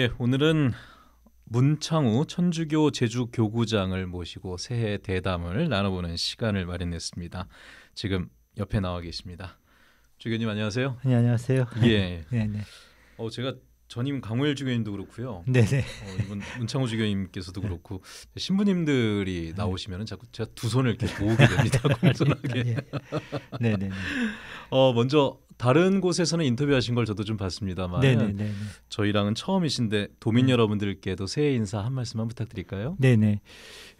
예, 오늘은 문창우 천주교 제주교구장을 모시고 새해 대담을 나눠보는 시간을 마련했습니다. 지금 옆에 나와 계십니다. 주교님 안녕하세요. 네, 안녕하세요. 예. 네, 네. 어, 제가 전임 강호일 주교님도 그렇고요. 네네. 네. 어, 이번 문창호 주교님께서도 그렇고 신부님들이 네. 나오시면 자꾸 제가 두 손을 이렇게 모으게 됩니다. 아, 예. 공손하게. 네네. 네. 어 먼저 다른 곳에서는 인터뷰하신 걸 저도 좀 봤습니다만 네네네. 네, 네, 네. 저희랑은 처음이신데 도민 음. 여러분들께도 새해 인사 한 말씀만 부탁드릴까요? 네네.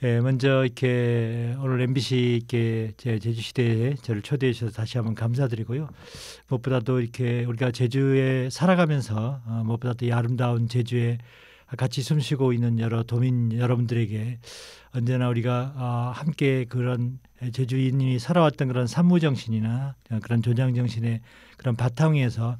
예, 먼저 이렇게 오늘 MBC 이렇게 제 제주시대에 저를 초대해 주셔서 다시 한번 감사드리고요. 무엇보다도 이렇게 우리가 제주에 살아가면서 어, 무엇보다도 이 아름다운 제주에 같이 숨쉬고 있는 여러 도민 여러분들에게 언제나 우리가 어, 함께 그런 예, 제주인이 살아왔던 그런 산무정신이나 그런 조장정신의 그런 바탕 위에서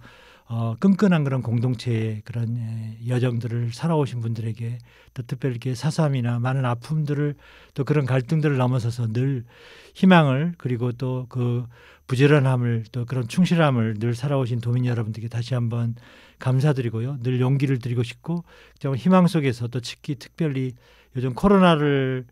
어, 끈끈한 그런 공동체의 그런 예, 여정들을 살아오신 분들에게 또 특별히 이렇게 사삼이나 많은 아픔들을 또 그런 갈등들을 넘어서서 늘 희망을 그리고 또 그 부지런함을 또 그런 충실함을 늘 살아오신 도민 여러분들께 다시 한번 감사드리고요. 늘 용기를 드리고 싶고 좀 희망 속에서 또 특히 특별히 요즘 코로나를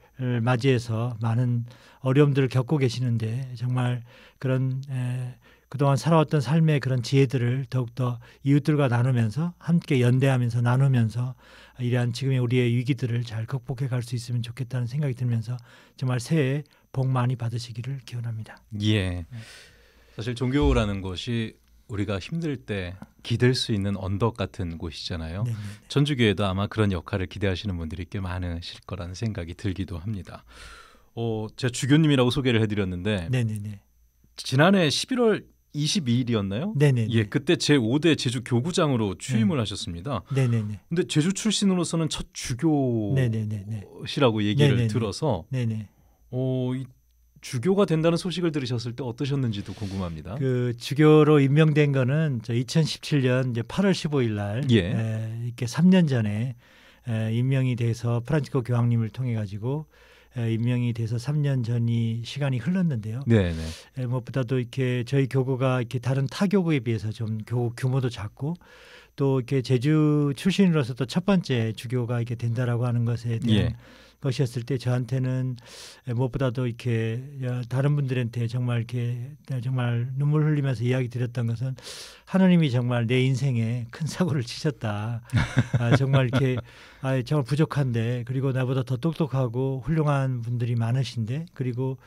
맞이해서 많은 어려움들을 겪고 계시는데 정말 그런 에, 그동안 살아왔던 삶의 그런 지혜들을 더욱더 이웃들과 나누면서 함께 연대하면서 나누면서 이러한 지금의 우리의 위기들을 잘 극복해 갈 수 있으면 좋겠다는 생각이 들면서 정말 새해 복 많이 받으시기를 기원합니다. 예. 네. 사실 종교라는 것이 우리가 힘들 때 기댈 수 있는 언덕 같은 곳이잖아요. 네네네. 네, 네. 전주교회도 아마 그런 역할을 기대하시는 분들이 꽤 많으실 거라는 생각이 들기도 합니다. 어, 제가 주교님이라고 소개를 해드렸는데 네네네. 네, 지난해 11월 22일이었나요? 네네. 예, 그때 제 5대 제주 교구장으로 취임을 네 하셨습니다. 네네네. 근데 제주 출신으로서는 첫 주교시라고 얘기를 네네네. 들어서 네네. 어, 주교가 된다는 소식을 들으셨을 때 어떠셨는지도 궁금합니다. 그 주교로 임명된 거는 저 2017년 이제 8월 15일 날 예. 에, 이렇게 3년 전에 에, 임명이 돼서 프란치코 교황님을 통해 가지고 에, 임명이 돼서 3년 전이 시간이 흘렀는데요. 네, 네. 무엇보다도 이렇게 저희 교구가 이렇게 다른 타 교구에 비해서 좀 교구 규모도 작고 또 이렇게 제주 출신으로서 또 첫 번째 주교가 이렇게 된다라고 하는 것에 대한 예. 것이었을 때 저한테는 무엇보다도 이렇게 다른 분들한테 정말 이렇게 정말 눈물 흘리면서 이야기 드렸던 것은 하느님이 정말 내 인생에 큰 사고를 치셨다. 아, 정말 이렇게 아, 정말 부족한데 그리고 나보다 더 똑똑하고 훌륭한 분들이 많으신데 그리고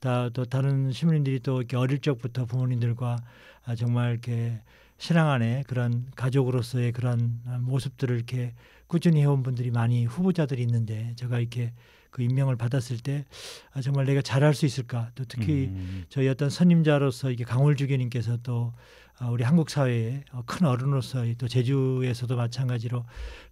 다, 또 다른 시민들이또 이렇게 어릴 적부터 부모님들과 아, 정말 이렇게 신앙 안에 그런 가족으로서의 그런 모습들을 이렇게 꾸준히 해온 분들이 많이 후보자들이 있는데 제가 이렇게 그 임명을 받았을 때 아, 정말 내가 잘할 수 있을까 또 특히 음. 저희 어떤 선임자로서 이게 강월주 교님께서 또 아, 우리 한국 사회의 어, 큰 어른으로서 또 제주에서도 마찬가지로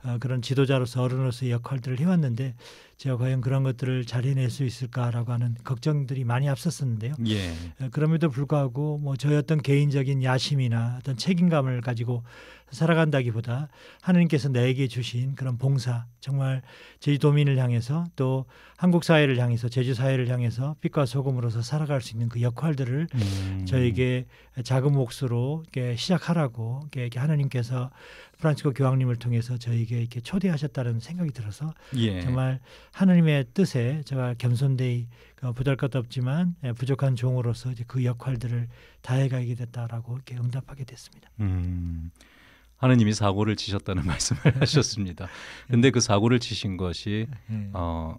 어, 그런 지도자로서 어른으로서 의 역할들을 해왔는데 제가 과연 그런 것들을 잘 해낼 수 있을까라고 하는 걱정들이 많이 앞섰었는데요. 예. 어, 그럼에도 불구하고 뭐저의 어떤 개인적인 야심이나 어떤 책임감을 가지고 살아간다기보다 하느님께서 내게 주신 그런 봉사 정말 제주도민을 향해서 또 한국 사회를 향해서 제주 사회를 향해서 빛과 소금으로서 살아갈 수 있는 그 역할들을 음. 저에게 작은 몫으로 이렇게 시작하라고 이렇게 하느님께서 프란치코 교황님을 통해서 저에게 이렇게 초대하셨다는 생각이 들어서 예. 정말 하느님의 뜻에 제가 겸손되이 그 부달 것도 없지만 예, 부족한 종으로서 이제 그 역할들을 다해가게 됐다라고 이렇게 응답하게 됐습니다. 음. 하느님이 사고를 치셨다는 말씀을 하셨습니다. 근데 그 사고를 치신 것이 예. 어,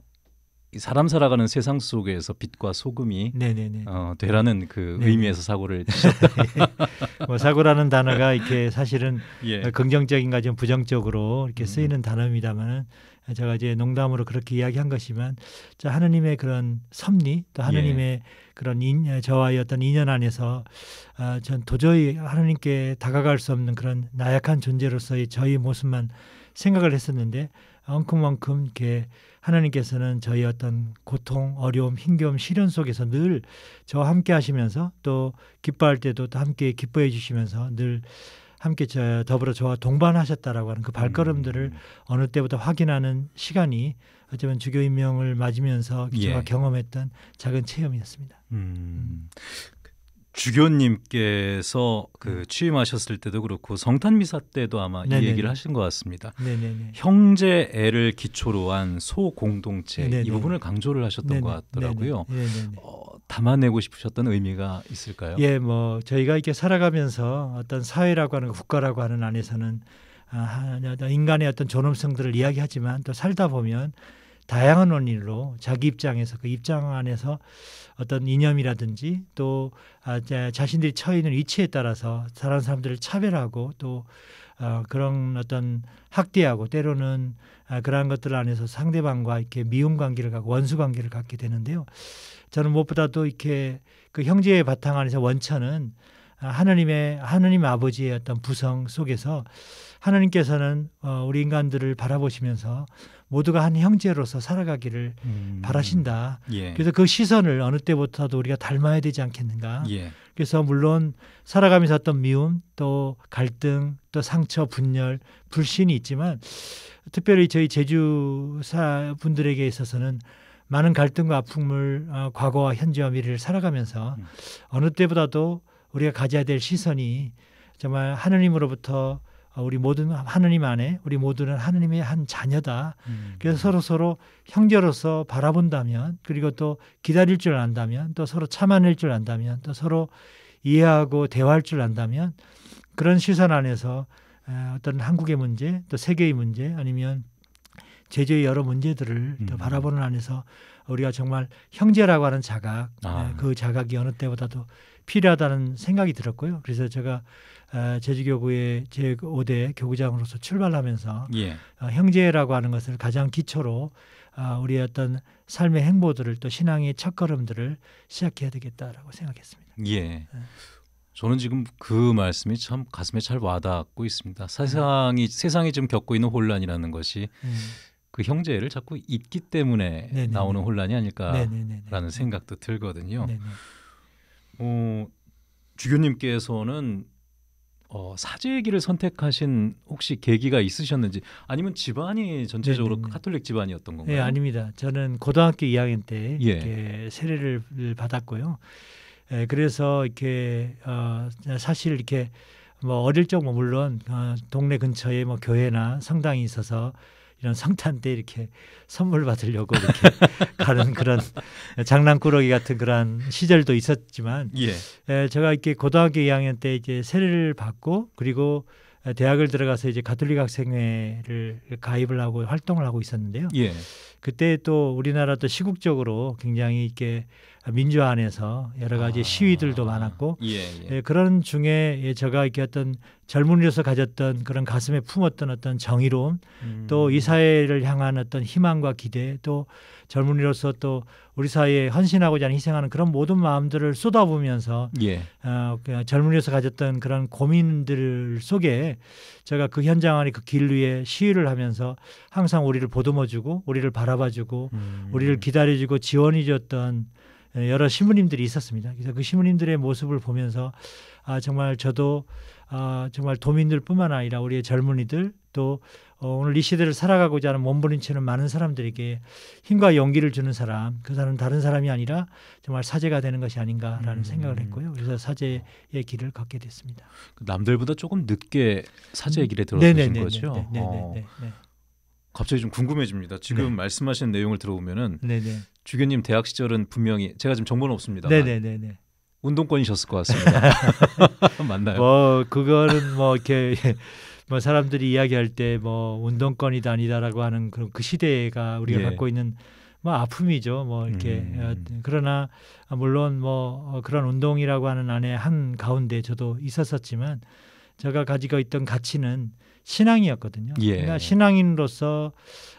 사람 살아가는 세상 속에서 빛과 소금이 네네네. 어, 되라는 그 네네. 의미에서 사고를 예. 뭐 사고라는 단어가 이렇게 사실은 예. 긍정적인가 좀 부정적으로 이렇게 음. 쓰이는 음. 단어입니다만은 제가 이제 농담으로 그렇게 이야기한 것이지만 자 하느님의 그런 섭리 또 하느님의 예. 그런 인, 저와의 어떤 인연 안에서 아, 전 도저히 하느님께 다가갈 수 없는 그런 나약한 존재로서의 저의 모습만 생각을 했었는데 엉큼엉큼 이렇게 하나님께서는 저희 어떤 고통, 어려움, 힘겨움, 시련 속에서 늘 저와 함께 하시면서 또 기뻐할 때도 또 함께 기뻐해 주시면서 늘 함께 저 더불어 저와 동반하셨다라고 하는 그 발걸음들을 음. 어느 때보다 확인하는 시간이 어쩌면 주교 임명을 맞으면서 제가 예. 경험했던 작은 체험이었습니다. 음. 음. 주교님께서 그 음. 취임하셨을 때도 그렇고 성탄 미사 때도 아마 네네네. 이 얘기를 하신 것 같습니다. 네네네. 형제 애를 기초로 한 소공동체 네네네. 이 부분을 강조를 하셨던 것 같더라고요. 어, 담아내고 싶으셨던 의미가 있을까요? 예, 뭐 저희가 이렇게 살아가면서 어떤 사회라고 하는 국가라고 하는 안에서는 아, 인간의 어떤 존엄성들을 이야기하지만 또 살다 보면 다양한 원인으로 자기 입장에서 그 입장 안에서 어떤 이념이라든지 또 아, 자신들이 처해 있는 위치에 따라서 다른 사람들을 차별하고 또 어, 그런 어떤 학대하고 때로는 아, 그러한 것들 안에서 상대방과 이렇게 미움 관계를 갖고 원수 관계를 갖게 되는데요. 저는 무엇보다도 이렇게 그 형제의 바탕 안에서 원천은 아, 하나님의 하나님 아버지의 어떤 부성 속에서 하나님께서는 어, 우리 인간들을 바라보시면서 모두가 한 형제로서 살아가기를 음. 바라신다. 예. 그래서 그 시선을 어느 때부터도 우리가 닮아야 되지 않겠는가. 예. 그래서 물론 살아가면서 어떤 미움, 또 갈등, 또 상처, 분열, 불신이 있지만 특별히 저희 제주사 분들에게 있어서는 많은 갈등과 아픔을 어, 과거와 현재와 미래를 살아가면서 음. 어느 때보다도 우리가 가져야 될 시선이 정말 하느님으로부터 어, 우리 모든 하느님 안에 우리 모두는 하느님의 한 자녀다. 음. 그래서 서로 서로 형제로서 바라본다면 그리고 또 기다릴 줄 안다면 또 서로 참아낼 줄 안다면 또 서로 이해하고 대화할 줄 안다면 그런 시선 안에서 어떤 한국의 문제 또 세계의 문제 아니면 제주의 여러 문제들을 음. 바라보는 안에서 우리가 정말 형제라고 하는 자각 아. 네, 그 자각이 어느 때보다도 필요하다는 생각이 들었고요. 그래서 제가 어, 제주교구의 제5대 교구장으로서 출발하면서 예. 어, 형제라고 하는 것을 가장 기초로 어, 우리의 어떤 삶의 행보들을 또 신앙의 첫걸음들을 시작해야 되겠다라고 생각했습니다. 예. 네. 저는 지금 그 말씀이 참 가슴에 잘 와닿고 있습니다. 세상이 음. 세상이 지금 겪고 있는 혼란이라는 것이 음. 그 형제를 자꾸 잊기 때문에 네네 나오는 혼란이 아닐까라는 네네네. 생각도 들거든요. 네네. 어, 주교님께서는 어, 사제기를 선택하신 혹시 계기가 있으셨는지 아니면 집안이 전체적으로 네네. 카톨릭 집안이었던 건가요? 네, 아닙니다. 저는 고등학교 2학년 때 예. 이렇게 세례를 받았고요. 에, 예, 그래서 이렇게 어, 사실 이렇게 뭐 어릴 적뭐 물론 어, 동네 근처에 뭐 교회나 성당이 있어서 이런 성탄 때 이렇게 선물 받으려고 이렇게 가는 그런 장난꾸러기 같은 그런 시절도 있었지만 예. 에, 제가 이렇게 고등학교 2학년 때 이제 세례를 받고 그리고 대학을 들어가서 이제 가톨릭 학생회를 가입을 하고 활동을 하고 있었는데요. 예. 그때 또 우리나라 도 시국적으로 굉장히 이렇게 민주화 안에서 여러 가지 아, 시위들도 많았고 예, 예, 예. 그런 중에 예, 제가 이렇게 어떤 젊은이로서 가졌던 그런 가슴에 품었던 어떤 정의로움 음. 또이 사회를 향한 어떤 희망과 기대 또 젊은이로서 또 우리 사회에 헌신하고자 하는 희생하는 그런 모든 마음들을 쏟아부으면서 예. 어, 그 젊은이로서 가졌던 그런 고민들 속에 제가 그 현장 안에 그 길 위에 시위를 하면서 항상 우리를 보듬어주고 우리를 바라봐주고 음. 우리를 기다려주고 지원해줬던 여러 신부님들이 있었습니다. 그래서 그 신부님들의 모습을 보면서 아 정말 저도 아 정말 도민들뿐만 아니라 우리의 젊은이들 또 어, 오늘 이 시대를 살아가고자 하는 몸부림치는 많은 사람들에게 힘과 용기를 주는 사람 그 사람은 다른 사람이 아니라 정말 사제가 되는 것이 아닌가라는 음. 생각을 했고요. 그래서 사제의 길을 걷게 됐습니다. 그 남들보다 조금 늦게 사제의 길에 들어서신 네, 네, 네, 거죠. 네네네, 어. 갑자기 좀 궁금해집니다. 지금 네. 말씀하신 내용을 들어보면은 네네. 주교님 대학 시절은 분명히 제가 지금 정보는 없습니다. 네네네. 운동권이셨을 것 같습니다. 맞나요? 뭐 그거는 뭐 이렇게 뭐 사람들이 이야기할 때 뭐 운동권이다 아니다라고 하는 그런 그 시대가 우리가 예. 갖고 있는 뭐 아픔이죠. 뭐 이렇게 음. 그러나 물론 뭐 그런 운동이라고 하는 안에 한 가운데 저도 있었었지만 제가 가지고 있던 가치는 신앙이었거든요. 예. 그러니까 신앙인으로서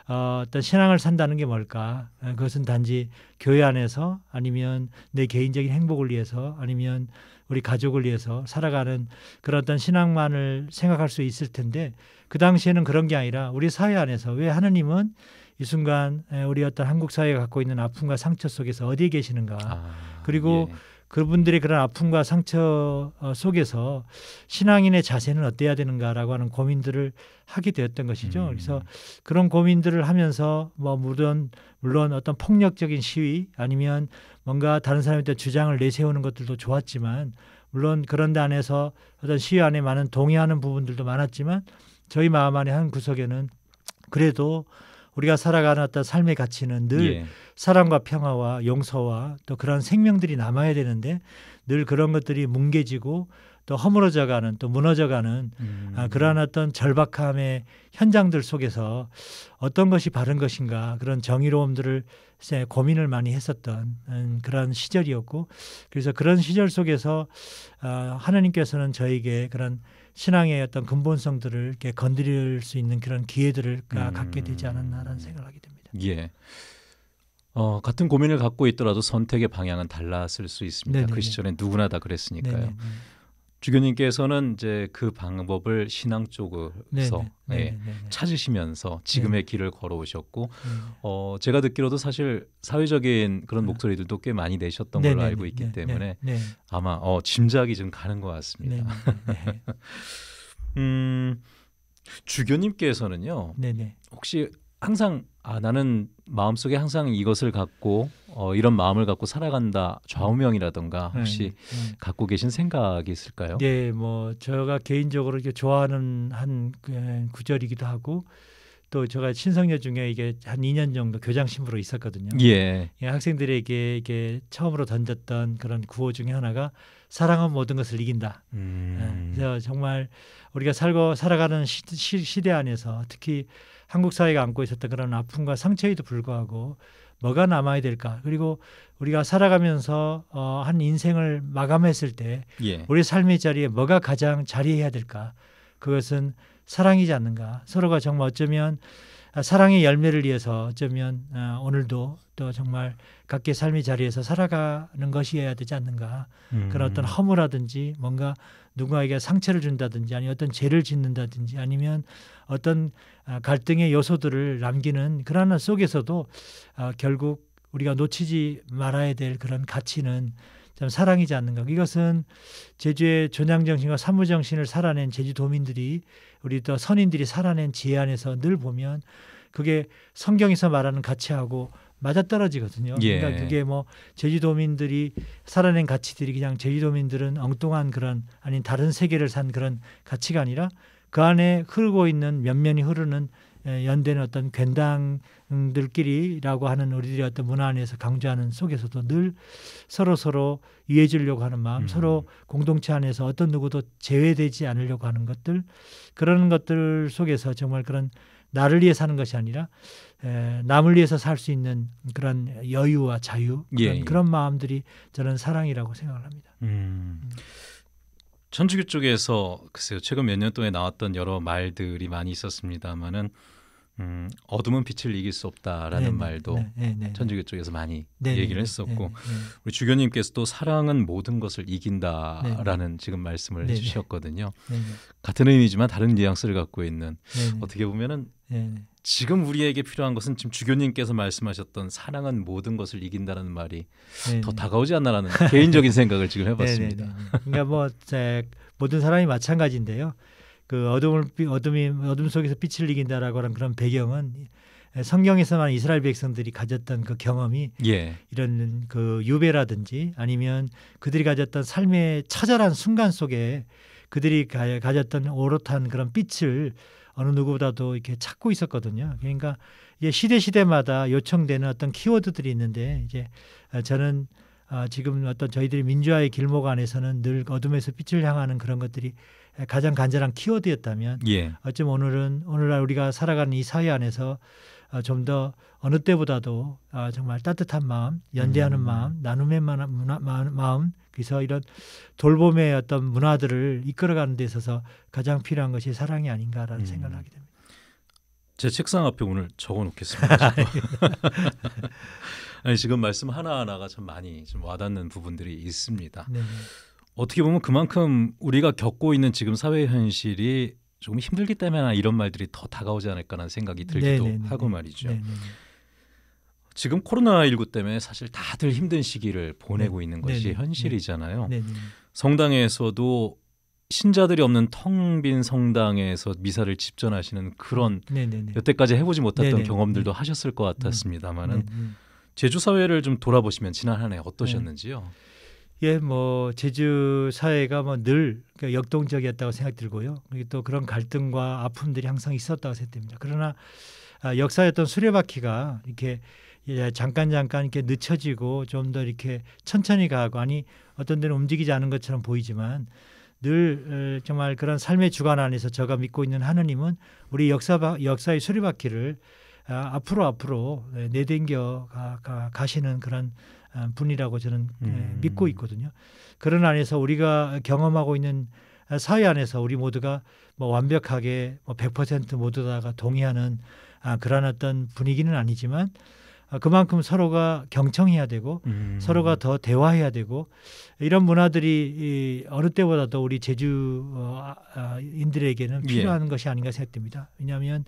어, 어떤 신앙을 산다는 게 뭘까? 그것은 단지 교회 안에서 아니면 내 개인적인 행복을 위해서 아니면 우리 가족을 위해서 살아가는 그런 어떤 신앙만을 생각할 수 있을 텐데 그 당시에는 그런 게 아니라 우리 사회 안에서 왜 하느님은 이 순간 우리 어떤 한국 사회가 갖고 있는 아픔과 상처 속에서 어디에 계시는가 아, 그리고 예. 그분들의 그런 아픔과 상처 어, 속에서 신앙인의 자세는 어때야 되는가라고 하는 고민들을 하게 되었던 것이죠. 음. 그래서 그런 고민들을 하면서 뭐 물론 물론 어떤 폭력적인 시위 아니면 뭔가 다른 사람한테 주장을 내세우는 것들도 좋았지만 물론 그런 데 안에서 어떤 시위 안에 많은 동의하는 부분들도 많았지만 저희 마음 안에 한 구석에는 그래도 우리가 살아가는 어떤 삶의 가치는 늘 예. 사랑과 평화와 용서와 또 그런 생명들이 남아야 되는데 늘 그런 것들이 뭉개지고 또 허물어져가는 또 무너져가는 음. 아, 그러한 어떤 절박함의 현장들 속에서 어떤 것이 바른 것인가 그런 정의로움들을 고민을 많이 했었던 음, 그런 시절이었고 그래서 그런 시절 속에서 아, 하나님께서는 저에게 그런 신앙의 어떤 근본성들을 이렇게 건드릴 수 있는 그런 기회들을 음. 갖게 되지 않았나라는 생각을 하게 됩니다. 예. 어, 같은 고민을 갖고 있더라도 선택의 방향은 달랐을 수 있습니다. 네네네. 그 시절에 누구나 다 그랬으니까요. 네네네. 주교님께서는 이제 그 방법을 신앙 쪽에서 네, 네. 예, 네, 네, 찾으시면서 지금의 네 길을 걸어오셨고 네 어, 제가 듣기로도 사실 사회적인 그런 목소리들도 꽤 많이 내셨던 걸로 네 알고 있기 때문에 아마 어, 짐작이 좀 가는 것 같습니다. 음, 주교님께서는요. 혹시 항상 아 나는 마음속에 항상 이것을 갖고 어, 이런 마음을 갖고 살아간다 좌우명이라든가 네. 혹시 네. 갖고 계신 생각이 있을까요? 예, 뭐 제가 개인적으로 이렇게 좋아하는 한 예, 구절이기도 하고 또 제가 신성여 중에 이게 한 2년 정도 교장심으로 있었거든요. 예. 예 학생들에게 이게 처음으로 던졌던 그런 구호 중에 하나가 사랑은 모든 것을 이긴다. 음. 예, 그래서 정말 우리가 살고 살아가는 시, 시, 시대 안에서 특히 한국 사회가 안고 있었던 그런 아픔과 상처에도 불구하고 뭐가 남아야 될까? 그리고 우리가 살아가면서 어, 한 인생을 마감했을 때 예. 우리 삶의 자리에 뭐가 가장 자리해야 될까? 그것은 사랑이지 않는가? 서로가 정말 어쩌면 아, 사랑의 열매를 위해서 어쩌면 어, 오늘도 또 정말 각기 삶의 자리에서 살아가는 것이어야 되지 않는가? 음. 그런 어떤 음. 허무라든지 뭔가 누군가에게 상처를 준다든지 아니면 어떤 죄를 짓는다든지 아니면 어떤 아, 갈등의 요소들을 남기는 그러한 속에서도 아, 결국 우리가 놓치지 말아야 될 그런 가치는 참 사랑이지 않는가. 이것은 제주의 존양정신과 사무정신을 살아낸 제주도민들이 우리 또 선인들이 살아낸 지혜 안에서 늘 보면 그게 성경에서 말하는 가치하고 맞아떨어지거든요. 예. 그러니까 그게 뭐 제주도민들이 살아낸 가치들이 그냥 제주도민들은 엉뚱한 그런 아닌 다른 세계를 산 그런 가치가 아니라 그 안에 흐르고 있는 면면이 흐르는 연대는 어떤 괜당들끼리라고 하는 우리들의 어떤 문화 안에서 강조하는 속에서도 늘 서로 서로 이해해주려고 하는 마음, 음. 서로 공동체 안에서 어떤 누구도 제외되지 않으려고 하는 것들 그런 것들 속에서 정말 그런 나를 위해 사는 것이 아니라 에, 남을 위해서 살 수 있는 그런 여유와 자유 예, 그런, 예, 예. 그런 마음들이 저는 사랑이라고 생각을 합니다. 음. 음. 천주교 쪽에서 글쎄요 최근 몇 년 동안에 나왔던 여러 말들이 많이 있었습니다만은 음, 어둠은 빛을 이길 수 없다라는 네네, 말도 네네, 네, 네, 네. 천주교 쪽에서 많이 네네, 얘기를 했었고 우리 주교님께서도 사랑은 모든 것을 이긴다라는 지금 말씀을 해주셨거든요. 같은 의미지만 다른 뉘앙스를 갖고 있는 어떻게 보면은 지금 우리에게 필요한 것은 지금 주교님께서 말씀하셨던 사랑은 모든 것을 이긴다는 라 말이 네네. 더 다가오지 않나라는 개인적인 생각을 지금 해봤습니다. 그러니까 뭐 제, 모든 사람이 마찬가지인데요. 그 어둠을 어둠이 어둠 속에서 빛을 이긴다라고 하는 그런 배경은 성경에서만 이스라엘 백성들이 가졌던 그 경험이 예. 이런 그 유배라든지 아니면 그들이 가졌던 삶의 처절한 순간 속에 그들이 가졌던 오롯한 그런 빛을 어느 누구보다도 이렇게 찾고 있었거든요. 그러니까 이제 시대 시대마다 요청되는 어떤 키워드들이 있는데 이제 어, 저는 어, 지금 어떤 저희들이 민주화의 길목 안에서는 늘 어둠에서 빛을 향하는 그런 것들이 가장 간절한 키워드였다면 예. 어쩜 오늘은 오늘날 우리가 살아가는 이 사회 안에서 아, 좀더 어느 때보다도 아, 정말 따뜻한 마음, 연대하는 음. 마음, 나눔의 문화, 마음, 그래서 이런 돌봄의 어떤 문화들을 이끌어가는 데 있어서 가장 필요한 것이 사랑이 아닌가라는 음. 생각을 하게 됩니다. 제 책상 앞에 오늘 적어놓겠습니다. 아니 지금 말씀 하나 하나가 참 많이 좀 와닿는 부분들이 있습니다. 네 어떻게 보면 그만큼 우리가 겪고 있는 지금 사회 현실이 조금 힘들기 때문에 이런 말들이 더 다가오지 않을까라는 생각이 들기도 네네네. 하고 말이죠. 네네네. 지금 코로나 19 때문에 사실 다들 힘든 시기를 보내고 네. 있는 것이 네네. 네. 현실이잖아요. 네네. 성당에서도 신자들이 없는 텅 빈 성당에서 미사를 집전하시는 그런 네네. 여태까지 해보지 못했던 경험들도 네. 하셨을 것 같았습니다만은 네. 제주 사회를 좀 돌아보시면 지난 한 해 어떠셨는지요? 네. 예, 뭐 제주 사회가 뭐늘 그러니까 역동적이었다고 생각 들고요. 그리고 또 그런 갈등과 아픔들이 항상 있었다고 생각됩니다. 그러나 아, 역사였던 수레바퀴가 이렇게 예, 잠깐 잠깐 이렇게 늦춰지고 좀 더 이렇게 천천히 가고 아니 어떤 데는 움직이지 않은 것처럼 보이지만 늘 어, 정말 그런 삶의 주관 안에서 저가 믿고 있는 하느님은 우리 역사 역사의 수레바퀴를 아, 앞으로 앞으로 예, 내댕겨 가, 가, 가시는 그런 아, 분이라고 저는 예, 음. 믿고 있거든요. 그런 안에서 우리가 경험하고 있는 사회 안에서 우리 모두가 뭐 완벽하게 100% 뭐 모두다가 동의하는 아, 그러 어떤 분위기는 아니지만 아, 그만큼 서로가 경청해야 되고 음. 서로가 더 대화해야 되고 이런 문화들이 어느 때보다도 우리 제주인들에게는 어, 필요한 예. 것이 아닌가 생각됩니다. 왜냐하면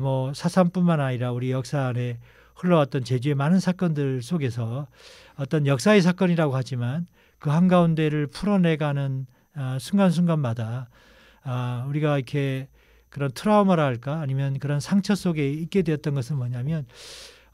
뭐 사산뿐만 아니라 우리 역사 안에 흘러왔던 제주의 많은 사건들 속에서 어떤 역사의 사건이라고 하지만 그 한가운데를 풀어내가는 아, 순간순간마다 아, 우리가 이렇게 그런 트라우마라 할까 아니면 그런 상처 속에 있게 되었던 것은 뭐냐면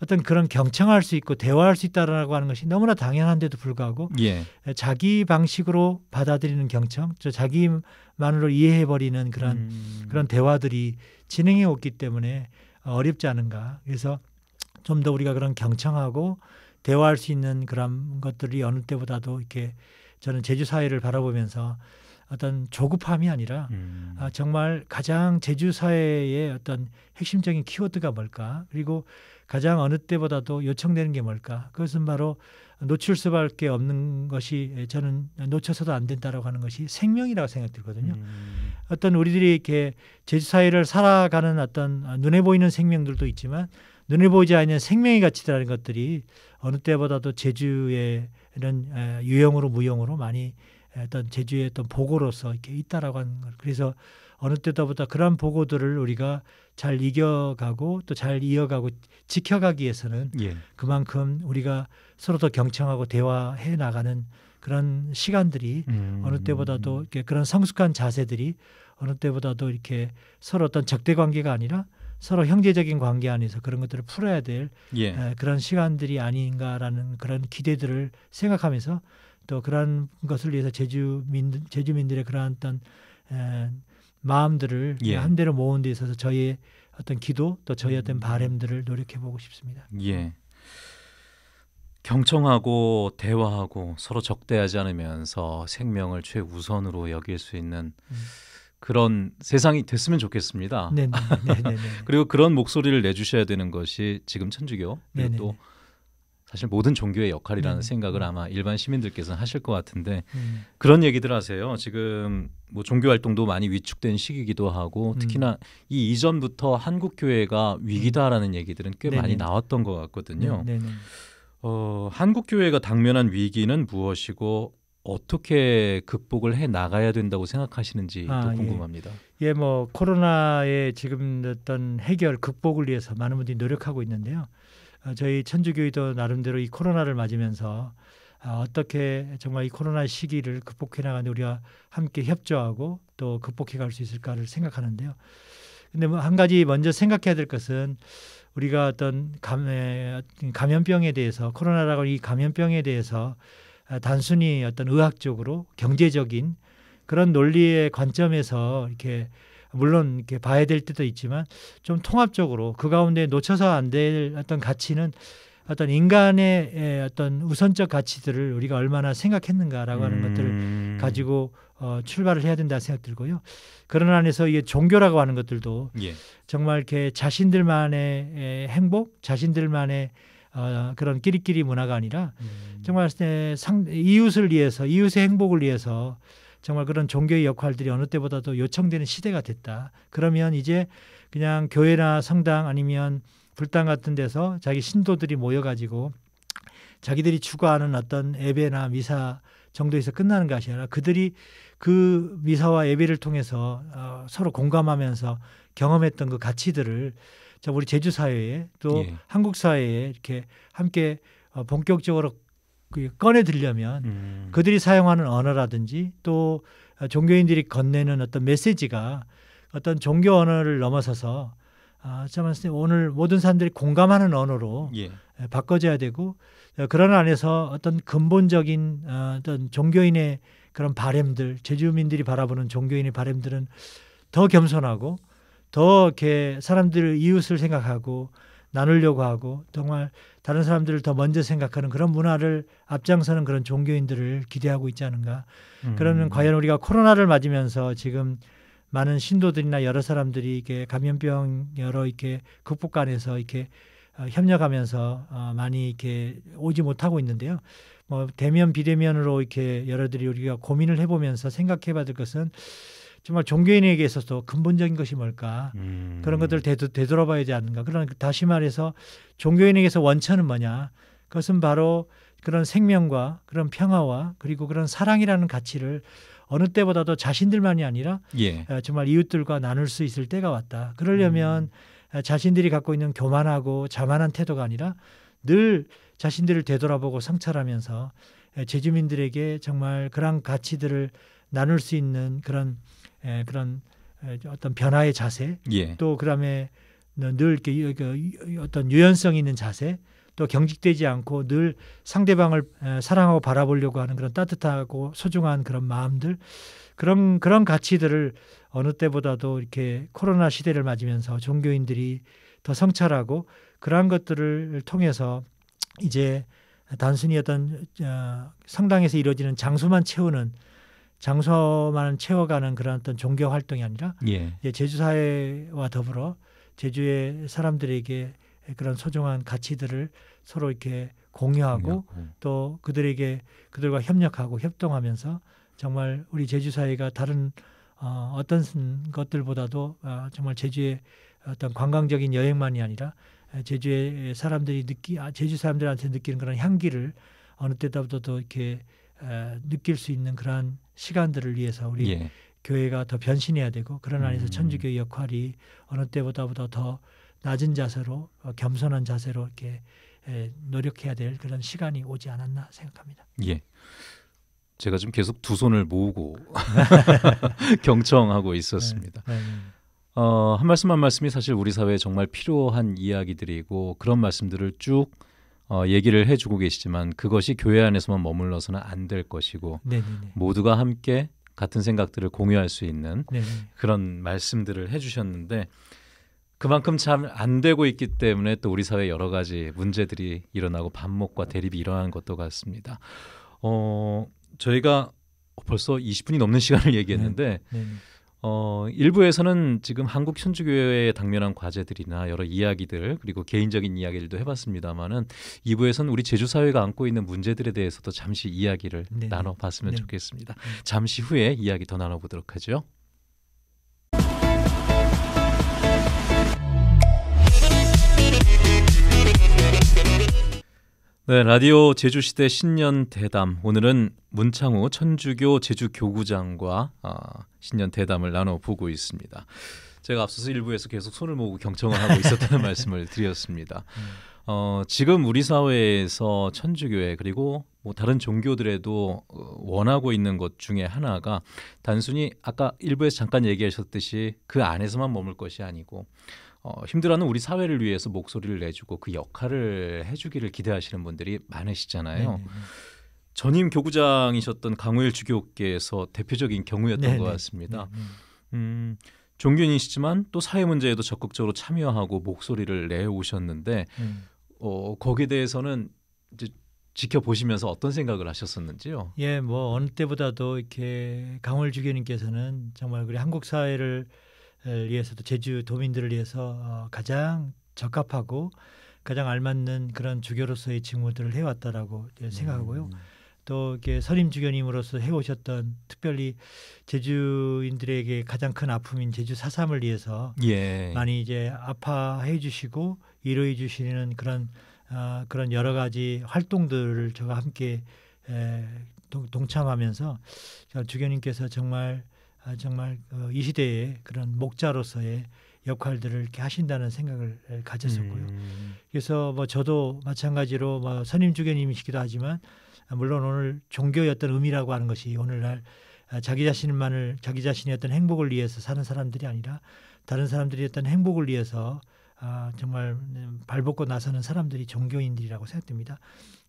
어떤 그런 경청할 수 있고 대화할 수 있다라고 하는 것이 너무나 당연한데도 불구하고 예. 자기 방식으로 받아들이는 경청, 저 자기만으로 이해해 버리는 그런 음. 그런 대화들이 진행해 왔기 때문에 어렵지 않은가. 그래서 좀더 우리가 그런 경청하고 대화할 수 있는 그런 것들이 어느 때보다도 이렇게 저는 제주 사회를 바라보면서 어떤 조급함이 아니라 음. 아, 정말 가장 제주 사회의 어떤 핵심적인 키워드가 뭘까 그리고 가장 어느 때보다도 요청되는 게 뭘까 그것은 바로 놓칠 수밖에 없는 것이 저는 놓쳐서도 안 된다라고 하는 것이 생명이라고 생각되거든요 음. 어떤 우리들이 이렇게 제주 사회를 살아가는 어떤 눈에 보이는 생명들도 있지만 눈을 보이지 않는 생명의 가치라는 것들이 어느 때보다도 제주에는 유형으로 무형으로 많이 어떤 제주의 어떤 보고로서 이렇게 있다라고 하는 걸 그래서 어느 때보다 그러한 보고들을 우리가 잘 이겨가고 또 잘 이어가고 지켜가기 위해서는 예. 그만큼 우리가 서로 더 경청하고 대화해 나가는 그런 시간들이 음. 어느 때보다도 이렇게 그런 성숙한 자세들이 어느 때보다도 이렇게 서로 어떤 적대 관계가 아니라 서로 형제적인 관계 안에서 그런 것들을 풀어야 될 예. 에, 그런 시간들이 아닌가라는 그런 기대들을 생각하면서 또 그러한 것을 위해서 제주민 제주민들의 그러한 어떤 에, 마음들을 예. 한 대로 모은 데 있어서 저희의 어떤 기도 또 저희 의 어떤 음. 바램들을 노력해 보고 싶습니다. 예. 경청하고 대화하고 서로 적대하지 않으면서 생명을 최우선으로 여길 수 있는 음. 그런 세상이 됐으면 좋겠습니다. 네네 네, 네, 네, 그리고 그런 목소리를 내주셔야 되는 것이 지금 천주교 그리고 네네. 또 사실 모든 종교의 역할이라는 네네. 음. 생각을 아마 일반 시민들께서는 하실 것 같은데 음. 그런 얘기들 하세요. 지금 뭐 종교 활동도 많이 위축된 시기이기도 하고 음. 특히나 음. 이 이전부터 한국 교회가 위기다라는 음. 얘기들은 꽤 네네. 많이 나왔던 것 같거든요. 어, 한국 교회가 당면한 위기는 무엇이고 어떻게 극복을 해 나가야 된다고 생각하시는지 아, 예. 궁금합니다. 예. 예, 뭐 코로나의 지금 어떤 해결 극복을 위해서 많은 분들이 노력하고 있는데요. 어, 저희 천주교회도 나름대로 이 코로나를 맞으면서 아, 어떻게 정말 이 코로나 시기를 극복해 나가는 우리가 함께 협조하고 또 극복해 갈 수 있을까를 생각하는데요. 근데 뭐한 가지 먼저 생각해야 될 것은 우리가 어떤 감 어, 감염병에 대해서 코로나라고 이 감염병에 대해서 아, 단순히 어떤 의학적으로 경제적인 그런 논리의 관점에서 이렇게 물론 이렇게 봐야 될 때도 있지만 좀 통합적으로 그 가운데 놓쳐서 안 될 어떤 가치는 어떤 인간의 예, 어떤 우선적 가치들을 우리가 얼마나 생각했는가라고 하는 음. 것들을 가지고 어, 출발을 해야 된다 생각 들고요. 그런 안에서 이게 종교라고 하는 것들도 예. 정말 이렇게 자신들만의 예, 행복, 자신들만의 어, 그런 끼리끼리 문화가 아니라 음. 정말 네, 상, 이웃을 위해서 이웃의 행복을 위해서 정말 그런 종교의 역할들이 어느 때보다도 요청되는 시대가 됐다. 그러면 이제 그냥 교회나 성당 아니면 불당 같은 데서 자기 신도들이 모여가지고 자기들이 추구하는 어떤 예배나 미사 정도에서 끝나는 것이 아니라 그들이 그 미사와 예배를 통해서 어, 서로 공감하면서 경험했던 그 가치들을 자 우리 제주 사회에 또 예. 한국 사회에 이렇게 함께 어, 본격적으로 그 꺼내 들려면 음. 그들이 사용하는 언어라든지 또 어, 종교인들이 건네는 어떤 메시지가 어떤 종교 언어를 넘어서서 아, 참 오늘 모든 사람들이 공감하는 언어로 예. 예 바꿔줘야 되고 어, 그런 안에서 어떤 근본적인 어, 어떤 종교인의 그런 바램들 제주민들이 바라보는 종교인의 바램들은 더 겸손하고 더 이렇게 사람들 이웃을 생각하고 나누려고 하고 정말 다른 사람들을 더 먼저 생각하는 그런 문화를 앞장서는 그런 종교인들을 기대하고 있지 않은가. 음. 그러면 과연 우리가 코로나를 맞으면서 지금 많은 신도들이나 여러 사람들이 이게 감염병 여러 이렇게 극복 관에서 이렇게 어, 협력하면서 어, 많이 이렇게 오지 못하고 있는데요. 뭐 대면 비대면으로 이렇게 여러들이 우리가 고민을 해보면서 생각해봐야 될 것은 정말 종교인에게 있어서 근본적인 것이 뭘까 음. 그런 것들을 되 되돌아봐야 되지 않는가 그런 다시 말해서 종교인에게서 원천은 뭐냐 그것은 바로 그런 생명과 그런 평화와 그리고 그런 사랑이라는 가치를 어느 때보다도 자신들만이 아니라 예. 어, 정말 이웃들과 나눌 수 있을 때가 왔다 그러려면 음. 어, 자신들이 갖고 있는 교만하고 자만한 태도가 아니라 늘 자신들을 되돌아보고 성찰하면서 어, 제주민들에게 정말 그런 가치들을 나눌 수 있는 그런 에, 그런 에, 어떤 변화의 자세 예. 또 그다음에 늘 이렇게 그, 어떤 유연성 있는 자세 또 경직되지 않고 늘 상대방을 사랑하고 바라보려고 하는 그런 따뜻하고 소중한 그런 마음들 그런 그런 가치들을 어느 때보다도 이렇게 코로나 시대를 맞으면서 종교인들이 더 성찰하고 그러한 것들을 통해서 이제 단순히 어떤 어, 성당에서 이루어지는 장소만 채우는 장소만 채워가는 그런 어떤 종교 활동이 아니라 예. 예 제주 사회와 더불어 제주의 사람들에게 그런 소중한 가치들을 서로 이렇게 공유하고 네. 또 그들에게 그들과 협력하고 협동하면서 정말 우리 제주 사회가 다른 어, 어떤 것들보다도 어, 정말 제주의 어떤 관광적인 여행만이 아니라 제주의 사람들이 느끼 아, 제주 사람들한테 느끼는 그런 향기를 어느 때보다도 이렇게 느낄 수 있는 그러한 시간들을 위해서 우리 예. 교회가 더 변신해야 되고 그런 안에서 음. 천주교의 역할이 어느 때보다보다 더 낮은 자세로 어, 겸손한 자세로 이렇게 에, 노력해야 될 그런 시간이 오지 않았나 생각합니다. 예. 제가 지금 계속 두 손을 모으고 경청하고 네. 있었습니다. 네, 네. 어, 한 말씀 한 말씀이 사실 우리 사회에 정말 필요한 이야기들이고 그런 말씀들을 쭉 어, 얘기를 해주고 계시지만 그것이 교회 안에서만 머물러서는 안 될 것이고 네네네. 모두가 함께 같은 생각들을 공유할 수 있는 네네. 그런 말씀들을 해주셨는데 그만큼 참 안 되고 있기 때문에 또 우리 사회 여러 가지 문제들이 일어나고 반목과 대립이 일어나는 것도 같습니다. 어, 저희가 벌써 20분이 넘는 시간을 얘기했는데 네네. 네, 네. 어, 일부에서는 지금 한국 천주교회에 당면한 과제들이나 여러 이야기들 그리고 개인적인 이야기들도 해봤습니다만은 2부에서는 우리 제주 사회가 안고 있는 문제들에 대해서도 잠시 이야기를 네 나눠봤으면 네 좋겠습니다. 음. 잠시 후에 이야기 더 나눠보도록 하죠. 네, 라디오 제주시대 신년 대담. 오늘은 문창우 천주교 제주교구장과 어, 신년 대담을 나눠보고 있습니다. 제가 앞서서 일부에서 계속 손을 모으고 경청을 하고 있었다는 말씀을 드렸습니다. 음. 어, 지금 우리 사회에서 천주교에 그리고 뭐 다른 종교들에도 어, 원하고 있는 것 중에 하나가 단순히 아까 일부에서 잠깐 얘기하셨듯이 그 안에서만 머물 것이 아니고 어, 힘들어하는 우리 사회를 위해서 목소리를 내주고 그 역할을 해주기를 기대하시는 분들이 많으시잖아요. 네네. 네, 네. 전임 교구장이셨던 강우일 주교께서 대표적인 경우였던 네네. 것 네. 같습니다. 음, 종교인이시지만 또 사회 문제에도 적극적으로 참여하고 목소리를 내오셨는데 음. 어, 거기에 대해서는 이제 지켜보시면서 어떤 생각을 하셨었는지요? 예, 뭐 어느 때보다도 이렇게 강월 주교님께서는 정말 우리 한국 사회를 위해서도 제주 도민들을 위해서 어, 가장 적합하고 가장 알맞는 그런 주교로서의 직무들을 해왔다라고 생각하고요. 음. 또 이렇게 선임 주교님으로서 해오셨던 특별히 제주인들에게 가장 큰 아픔인 제주 사삼을 위해서 예. 많이 이제 아파해 주시고 위로해 주시는 그런 아, 그런 여러 가지 활동들을 저와 함께 에, 동, 동참하면서 주교님께서 정말 아, 정말 그 이 시대의 그런 목자로서의 역할들을 이렇게 하신다는 생각을 가졌었고요. 음. 그래서 뭐 저도 마찬가지로 뭐 선임 주교님이시기도 하지만 물론 오늘 종교의 어 의미라고 하는 것이 오늘날 아, 자기 자신만을 자기 자신의 어떤 행복을 위해서 사는 사람들이 아니라 다른 사람들이 어떤 행복을 위해서 아, 정말 발벗고 나서는 사람들이 종교인들이라고 생각됩니다.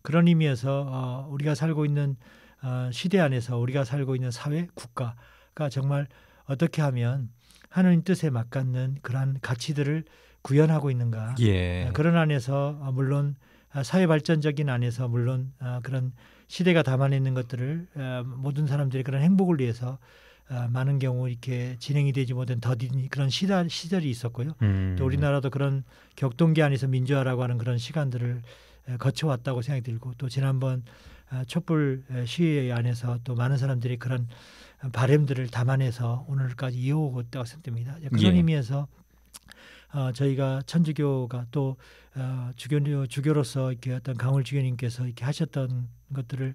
그런 의미에서 어, 우리가 살고 있는 어, 시대 안에서 우리가 살고 있는 사회, 국가 그러니까 정말 어떻게 하면 하느님 뜻에 맞갖는 그러한 가치들을 구현하고 있는가 예. 아, 그런 안에서 아, 물론 아, 사회 발전적인 안에서 물론 그런 시대가 담아내는 것들을 모든 사람들이 그런 행복을 위해서 많은 경우 이렇게 진행이 되지 못한 더딘 그런 시다, 시절이 있었고요. 음. 또 우리나라도 그런 격동기 안에서 민주화라고 하는 그런 시간들을 거쳐왔다고 생각이 들고 또 지난번 촛불 시위 안에서 또 많은 사람들이 그런 바램들을 담아내서 오늘까지 이어오고 있다고 생각됩니다. 그런 예. 의미에서 어, 저희가 천주교가 또 어, 주교 주교로서 이렇게 어떤 강울 주교님께서 이렇게 하셨던 것들을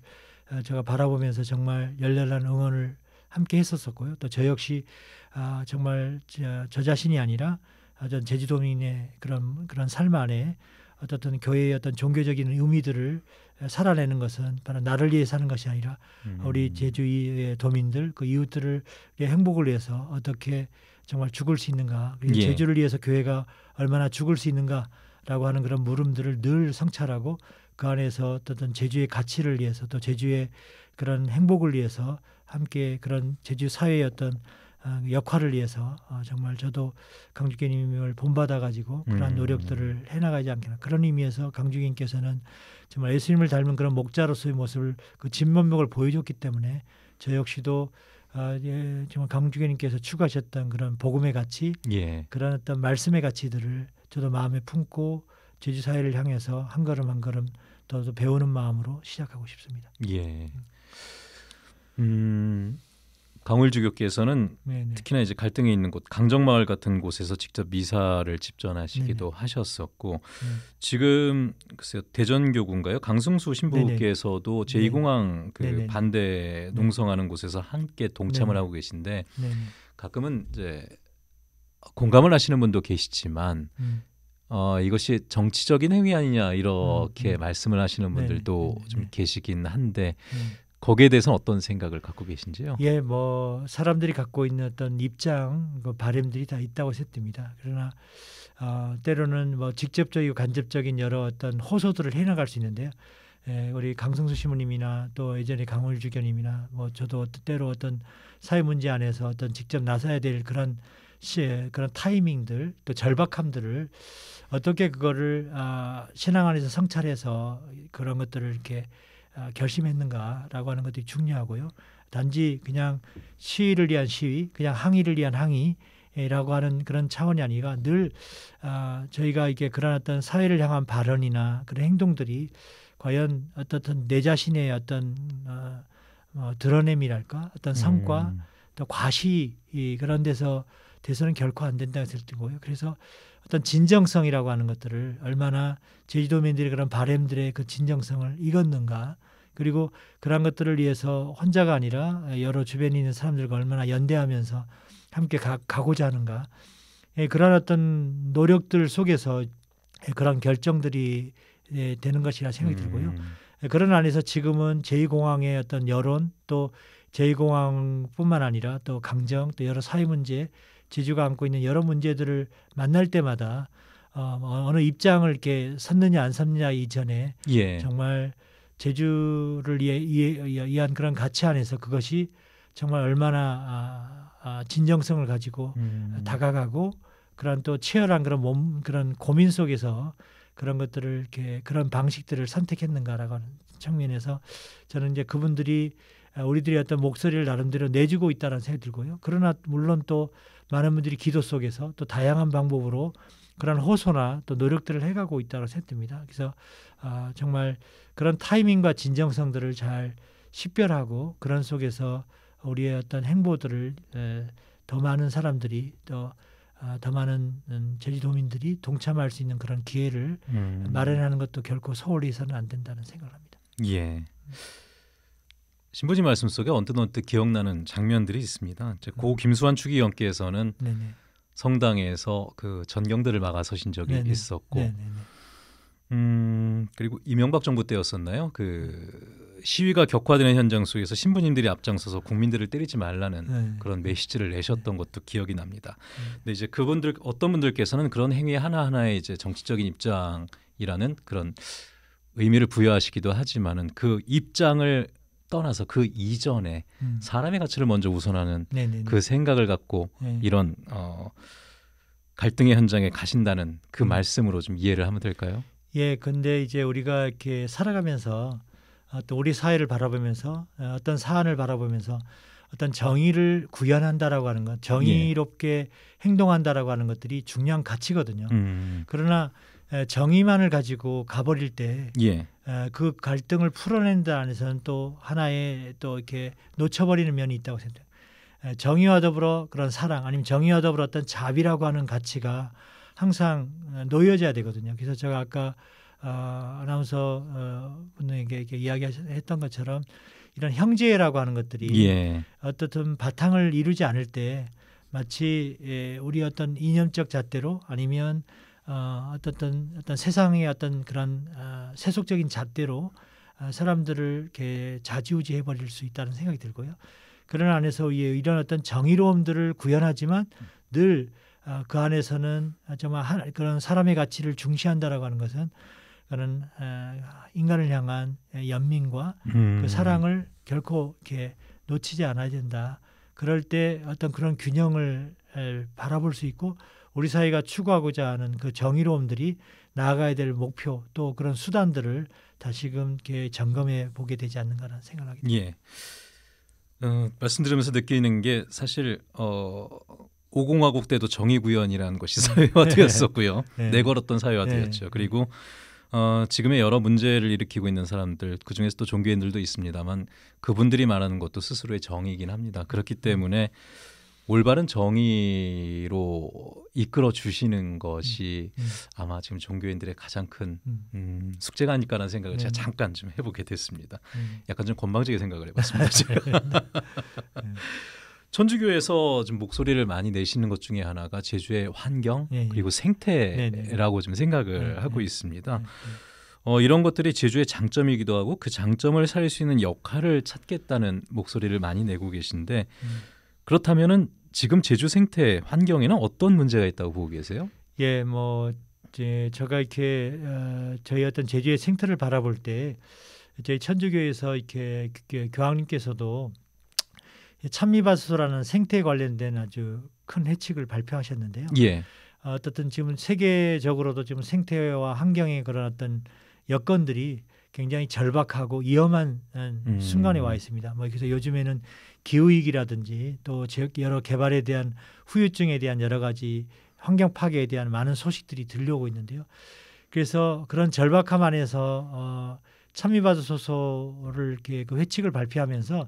어, 제가 바라보면서 정말 열렬한 응원을 함께 했었었고요. 또 저 역시 아, 정말 저, 저 자신이 아니라 어떤 제주도민의 그런 그런 삶 안에 어떤 교회의 어떤 종교적인 의미들을 살아내는 것은 바로 나를 위해 사는 것이 아니라 음. 우리 제주의 도민들 그 이웃들을 행복을 위해서 어떻게 정말 죽을 수 있는가 그리고 예. 제주를 위해서 교회가 얼마나 죽을 수 있는가라고 하는 그런 물음들을 늘 성찰하고 그 안에서 어떤 제주의 가치를 위해서 또 제주의 그런 행복을 위해서 함께 그런 제주 사회의 어떤 어, 역할을 위해서 어, 정말 저도 강주교님을 본받아 가지고 그러한 음. 노력들을 해나가지 않겠나 그런 의미에서 강주교님께서는 정말 예수님을 닮은 그런 목자로서의 모습을 그 진면목을 보여줬기 때문에 저 역시도 어, 예, 정말 강주교님께서 추구하셨던 그런 복음의 가치, 예. 그런 어떤 말씀의 가치들을 저도 마음에 품고 제주 사회를 향해서 한 걸음 한 걸음 더, 더 배우는 마음으로 시작하고 싶습니다. 예. 음. 음. 강월주교께서는 네네. 특히나 이제 갈등이 있는 곳 강정마을 같은 곳에서 직접 미사를 집전하시기도 네네. 하셨었고 네 지금 글쎄요 대전교구인가요 강승수 신부께서도 제2공항 그 반대 네. 농성하는 곳에서 함께 동참을 네. 하고 계신데 가끔은 이제 공감을 하시는 분도 계시지만 음. 어, 이것이 정치적인 행위 아니냐 이렇게 음, 음. 말씀을 하시는 분들도 네네, 좀 네네. 계시긴 한데 네. 거기에 대해서는 어떤 생각을 갖고 계신지요? 예, 뭐 사람들이 갖고 있는 어떤 입장, 그 바램들이 다 있다고 생각됩니다. 그러나 어, 때로는 뭐 직접적이고 간접적인 여러 어떤 호소들을 해나갈 수 있는데요. 예, 우리 강성수 시모님이나 또 예전에 강월주 교님이나 뭐 저도 때로 어떤 사회 문제 안에서 어떤 직접 나서야 될 그런 시 그런 타이밍들 또 절박함들을 어떻게 그거를 아, 신앙 안에서 성찰해서 그런 것들을 이렇게 아, 결심했는가라고 하는 것들이 중요하고요. 단지 그냥 시위를 위한 시위, 그냥 항의를 위한 항의라고 하는 그런 차원이 아니라 늘 아, 저희가 이렇게 그런 어떤 사회를 향한 발언이나 그런 행동들이 과연 어떻내 자신의 어떤 어, 뭐 드러냄이랄까 어떤 성과 음. 또 과시 그런 데서 대선은 결코 안 된다고 생각고요. 그래서 어떤 진정성이라고 하는 것들을 얼마나 제주도민들이 그런 바램들의 그 진정성을 익었는가 그리고 그런 것들을 위해서 혼자가 아니라 여러 주변에 있는 사람들과 얼마나 연대하면서 함께 가, 고자 하는가 예, 그런 어떤 노력들 속에서 그런 결정들이 예, 되는 것이라 생각이 음. 들고요. 음. 그런 안에서 지금은 제2공항의 어떤 여론 또 제2공항뿐만 아니라 또 강정 또 여러 사회 문제 제주가 안고 있는 여러 문제들을 만날 때마다 어, 뭐 어느 입장을 이렇게 섰느냐 안 섰느냐 이전에 예. 정말 제주를 이해, 이해, 이해한 그런 가치 안에서 그것이 정말 얼마나 아, 아, 진정성을 가지고 음. 다가가고 그런 또 치열한 그런 몸 그런 고민 속에서 그런 것들을 이렇게 그런 방식들을 선택했는가라고 하는 측면에서 저는 이제 그분들이 아, 우리들의 어떤 목소리를 나름대로 내주고 있다는 생각이 들고요. 그러나 물론 또 많은 분들이 기도 속에서 또 다양한 방법으로 그런 호소나 또 노력들을 해가고 있다고 생각됩니다. 그래서 아, 정말 그런 타이밍과 진정성들을 잘 식별하고 그런 속에서 우리의 어떤 행보들을 에, 더 많은 사람들이 또더 아, 많은 음, 제주도민들이 동참할 수 있는 그런 기회를 음. 마련하는 것도 결코 소홀히 서는안 된다는 생각을 합니다. 예. 신부님 말씀 속에 언뜻 언뜻 기억나는 장면들이 있습니다. 고 네. 김수환 추기 연기서는 성당에서 그 전경들을 막아서신 적이 네네. 있었고, 네네. 음 그리고 이명박 정부 때였었나요? 그 시위가 격화되는 현장 속에서 신부님들이 앞장서서 국민들을 때리지 말라는 네. 그런 네. 메시지를 내셨던 것도 기억이 납니다. 근데 이제 그분들 어떤 분들께서는 그런 행위 하나 하나에 이제 정치적인 입장이라는 그런 의미를 부여하시기도 하지만은 그 입장을 떠나서 그 이전에 음. 사람의 가치를 먼저 우선하는 네네네. 그 생각을 갖고 네. 이런 어, 갈등의 현장에 가신다는 그 음. 말씀으로 좀 이해를 하면 될까요? 예, 근데 이제 우리가 이렇게 살아가면서 또 우리 사회를 바라보면서 어, 어떤 사안을 바라보면서 어떤 정의를 구현한다라고 하는 것, 정의롭게 예. 행동한다라고 하는 것들이 중요한 가치거든요. 음. 그러나 정의만을 가지고 가버릴 때그 예. 그 갈등을 풀어낸 다 안에서는 또 하나의 또 이렇게 놓쳐버리는 면이 있다고 생각해요. 정의와 더불어 그런 사랑 아니면 정의와 더불어 어떤 자비라고 하는 가치가 항상 놓여져야 되거든요. 그래서 제가 아까 어, 아나운서 어, 분에게 이야기했던 것처럼 이런 형제라고 하는 것들이 예. 어떻든 바탕을 이루지 않을 때 마치 예, 우리 어떤 이념적 잣대로 아니면 어, 어떤 어떤 세상의 어떤 그런 어, 세속적인 잣대로 어, 사람들을 이렇게 자지우지 해버릴 수 있다는 생각이 들고요. 그런 안에서 이런 어떤 정의로움들을 구현하지만 음. 늘그 어, 그 안에서는 정말 한, 그런 사람의 가치를 중시한다라고 하는 것은 그런 어, 인간을 향한 연민과 그 음. 그 사랑을 결코 이렇게 놓치지 않아야 된다. 그럴 때 어떤 그런 균형을 바라볼 수 있고 우리 사회가 추구하고자 하는 그 정의로움들이 나아가야 될 목표 또 그런 수단들을 다시금 이렇게 점검해 보게 되지 않는가라는 생각을 하게 됩니다. 예. 어, 말씀드리면서 느끼는 게 사실 어, 오공화국 때도 정의구현이라는 것이 사회화되었었고요. 네. 네. 내걸었던 사회화되었죠. 네. 그리고 어, 지금의 여러 문제를 일으키고 있는 사람들 그 중에서 또 종교인들도 있습니다만 그분들이 말하는 것도 스스로의 정의이긴 합니다. 그렇기 때문에 올바른 정의로 이끌어 주시는 것이 음, 음. 아마 지금 종교인들의 가장 큰 음, 음 숙제가 아닐까라는 생각을 네. 제가 잠깐 좀 해보게 됐습니다. 음. 약간 좀 건방지게 생각을 해봤습니다. 제가. 네. 천주교에서 좀 목소리를 많이 내시는 것 중에 하나가 제주의 환경 네, 그리고 생태라고 좀 네, 생각을 하고 있습니다. 어, 이런 것들이 제주의 장점이기도 하고 그 장점을 살릴 수 있는 역할을 찾겠다는 목소리를 많이 내고 계신데 음. 그렇다면은 지금 제주 생태 환경에는 어떤 문제가 있다고 보고 계세요? 예, 뭐 이제 제가 이렇게 어, 저희 어떤 제주의 생태를 바라볼 때 저희 천주교에서 이렇게 교황님께서도 참미바수라는 생태 관련된 아주 큰 해칙을 발표하셨는데요. 예. 어떻든 지금 세계적으로도 지금 생태와 환경의 그런 어떤 여건들이 굉장히 절박하고 위험한 음. 순간에 음. 와 있습니다. 뭐 그래서 요즘에는 기후위기라든지 또 여러 개발에 대한 후유증에 대한 여러 가지 환경 파괴에 대한 많은 소식들이 들려오고 있는데요. 그래서 그런 절박함 안에서 어, 참여받으소서를 그 회칙을 발표하면서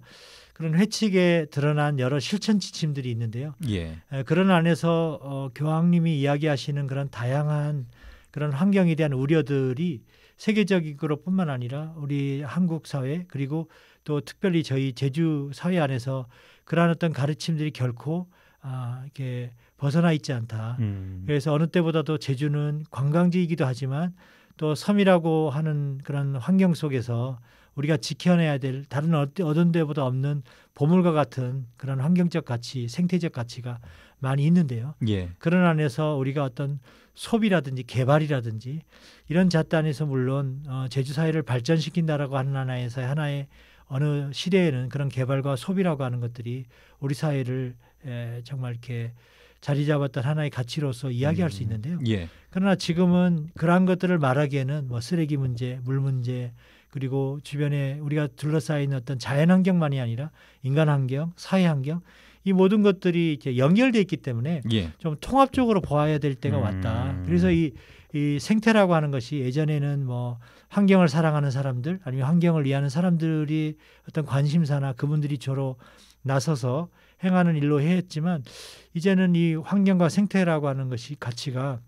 그런 회칙에 드러난 여러 실천 지침들이 있는데요. 예. 그런 안에서 어, 교황님이 이야기하시는 그런 다양한 그런 환경에 대한 우려들이 세계적으로뿐만 아니라 우리 한국 사회 그리고 또 특별히 저희 제주 사회 안에서 그러한 어떤 가르침들이 결코 아, 이렇게 벗어나 있지 않다. 음. 그래서 어느 때보다도 제주는 관광지이기도 하지만 또 섬이라고 하는 그런 환경 속에서 우리가 지켜내야 될 다른 어떤 데보다 없는 보물과 같은 그런 환경적 가치, 생태적 가치가 많이 있는데요. 예. 그런 안에서 우리가 어떤 소비라든지 개발이라든지 이런 잣단에서 물론 어, 제주 사회를 발전시킨다라고 하는 하나에서 하나의 어느 시대에는 그런 개발과 소비라고 하는 것들이 우리 사회를 에, 정말 이렇게 자리 잡았던 하나의 가치로서 이야기할 음, 수 음. 있는데요. 예. 그러나 지금은 그러한 것들을 말하기에는 뭐 쓰레기 문제, 물 문제, 그리고 주변에 우리가 둘러싸인 어떤 자연 환경만이 아니라 인간 환경, 사회 환경 이 모든 것들이 이제 연결돼 있기 때문에 예. 좀 통합적으로 보아야 될 때가 음. 왔다. 그래서 이, 이 생태라고 하는 것이 예전에는 뭐 환경을 사랑하는 사람들 아니면 환경을 이해하는 사람들이 어떤 관심사나 그분들이 주로 나서서 행하는 일로 해야 했지만 이제는 이 환경과 생태라고 하는 것이 가치가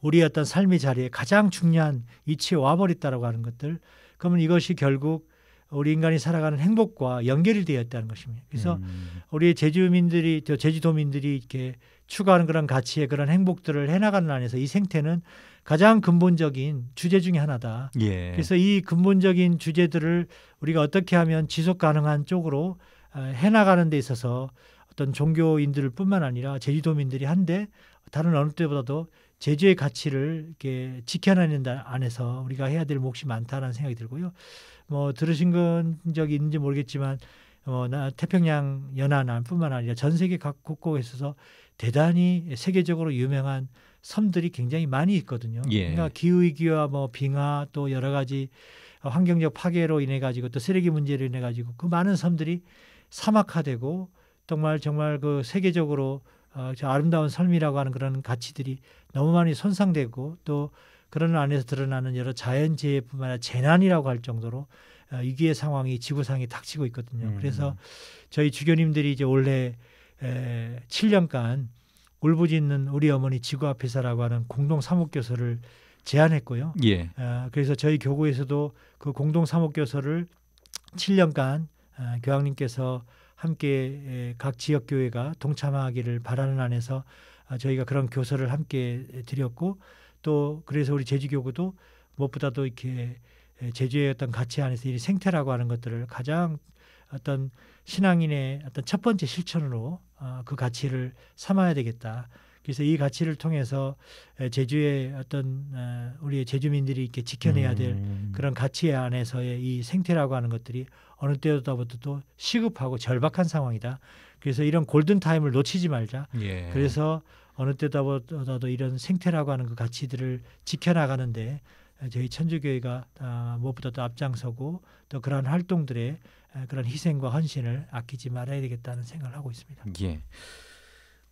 우리의 어떤 삶의 자리에 가장 중요한 위치에 와버렸다라고 하는 것들 그러면 이것이 결국 우리 인간이 살아가는 행복과 연결이 되었다는 것입니다. 그래서 음. 우리 제주민들이 제주도민들이 이렇게 추구하는 그런 가치의 그런 행복들을 해나가는 안에서 이 생태는 가장 근본적인 주제 중의 하나다. 예. 그래서 이 근본적인 주제들을 우리가 어떻게 하면 지속 가능한 쪽으로 아, 해나가는 데 있어서 어떤 종교인들뿐만 아니라 제주도민들이 한데 다른 어느 때보다도 제주의 가치를 이렇게 지켜내는 안에서 우리가 해야 될 몫이 많다는 생각이 들고요. 뭐 들으신 건 적이 있는지 모르겠지만 어, 나 태평양 연안뿐만 아니라 전 세계 각 곳곳에서 대단히 세계적으로 유명한 섬들이 굉장히 많이 있거든요. 예. 그러니까 기후 위기와 뭐 빙하 또 여러 가지 환경적 파괴로 인해 가지고 또 쓰레기 문제로 인해 가지고 그 많은 섬들이 사막화되고 정말 정말 그 세계적으로 어, 아름다운 섬이라고 하는 그런 가치들이 너무 많이 손상되고 또 그런 안에서 드러나는 여러 자연재해뿐만 아니라 재난이라고 할 정도로 위기의 어, 상황이 지구상에 닥치고 있거든요. 음. 그래서 저희 주교님들이 이제 올해 7년간 울부짖는 우리 어머니 지구 앞에서라고 하는 공동 사목교서를 제안했고요. 예. 어, 그래서 저희 교구에서도 그 공동 사목교서를 7년간 어, 교황님께서 함께 각 지역 교회가 동참하기를 바라는 안에서 저희가 그런 교서를 함께 드렸고 또 그래서 우리 제주교구도 무엇보다도 이렇게 제주의 어떤 가치 안에서 이 생태라고 하는 것들을 가장 어떤 신앙인의 어떤 첫 번째 실천으로 어, 그 가치를 삼아야 되겠다. 그래서 이 가치를 통해서 제주의 어떤 어, 우리 의 제주민들이 이렇게 지켜내야 될 음. 그런 가치 안에서의 이 생태라고 하는 것들이 어느 때보다부터 또 시급하고 절박한 상황이다. 그래서 이런 골든 타임을 놓치지 말자. 예. 그래서 어느 때보다도 이런 생태라고 하는 그 가치들을 지켜나가는데 저희 천주교회가 아, 무엇보다도 앞장서고 또 그러한 활동들의 아, 그런 희생과 헌신을 아끼지 말아야 되겠다는 생각을 하고 있습니다. 예.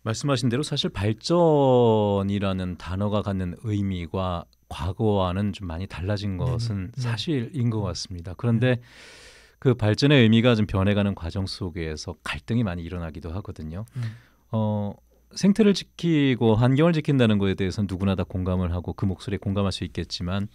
말씀하신 대로 사실 발전이라는 단어가 갖는 의미와 과거와는 좀 많이 달라진 것은 네. 사실인 것 네. 같습니다. 그런데 네. 그 발전의 의미가 좀 변해가는 과정 속에서 갈등이 많이 일어나기도 하거든요. 네. 어, 생태를 지키고 환경을 지킨다는 것에 대해서는 누구나 다 공감을 하고 그 목소리에 공감할 수 있겠지만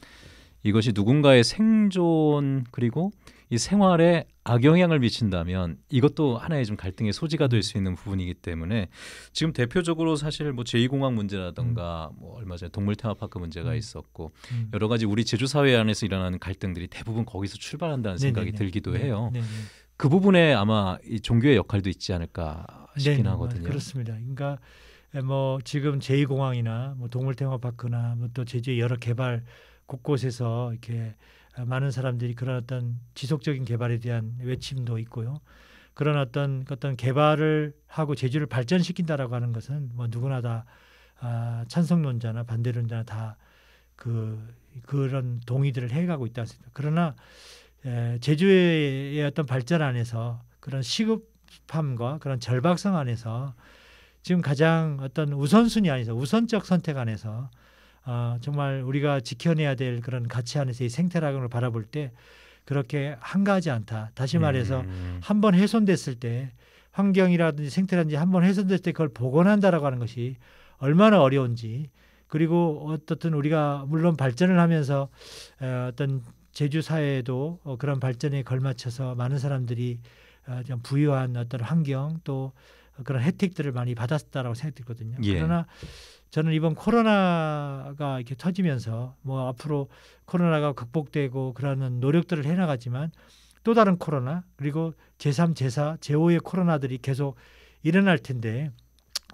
이것이 누군가의 생존 그리고 이 생활에 악영향을 미친다면 이것도 하나의 좀 갈등의 소지가 될 수 있는 부분이기 때문에 지금 대표적으로 사실 뭐 제2공항 문제라든가 음. 뭐 얼마 전에 동물 테마파크 문제가 음. 있었고 음. 여러 가지 우리 제주 사회 안에서 일어나는 갈등들이 대부분 거기서 출발한다는 생각이 들기도 네네. 해요. 네네. 그 부분에 아마 이 종교의 역할도 있지 않을까 싶긴 네, 하거든요. 그렇습니다. 그러니까 뭐 지금 제2공항이나 뭐 동물테마파크나 뭐또 제주의 여러 개발 곳곳에서 이렇게 많은 사람들이 그런 어떤 지속적인 개발에 대한 외침도 있고요. 그런 어떤 어떤 개발을 하고 제주를 발전시킨다라고 하는 것은 뭐 누구나 다 아, 찬성론자나 반대론자나 다그 그런 동의들을 해가고 있다 그러나 에, 제주의 어떤 발전 안에서 그런 시급함과 그런 절박성 안에서 지금 가장 어떤 우선순위 안에서 우선적 선택 안에서 어, 정말 우리가 지켜내야 될 그런 가치 안에서 이 생태라경을 바라볼 때 그렇게 한가하지 않다. 다시 말해서 음. 한번 훼손됐을 때 환경이라든지 생태라든지 한 번 훼손됐을 때 그걸 복원한다라고 하는 것이 얼마나 어려운지 그리고 어떻든 우리가 물론 발전을 하면서 어떤 제주 사회에도 어, 그런 발전에 걸맞춰서 많은 사람들이 어, 좀 부유한 어떤 환경 또 그런 혜택들을 많이 받았다라고 생각했거든요. 예. 그러나 저는 이번 코로나가 이렇게 터지면서 뭐 앞으로 코로나가 극복되고 그러는 노력들을 해나가지만 또 다른 코로나 그리고 제삼 제사 제오의 코로나들이 계속 일어날 텐데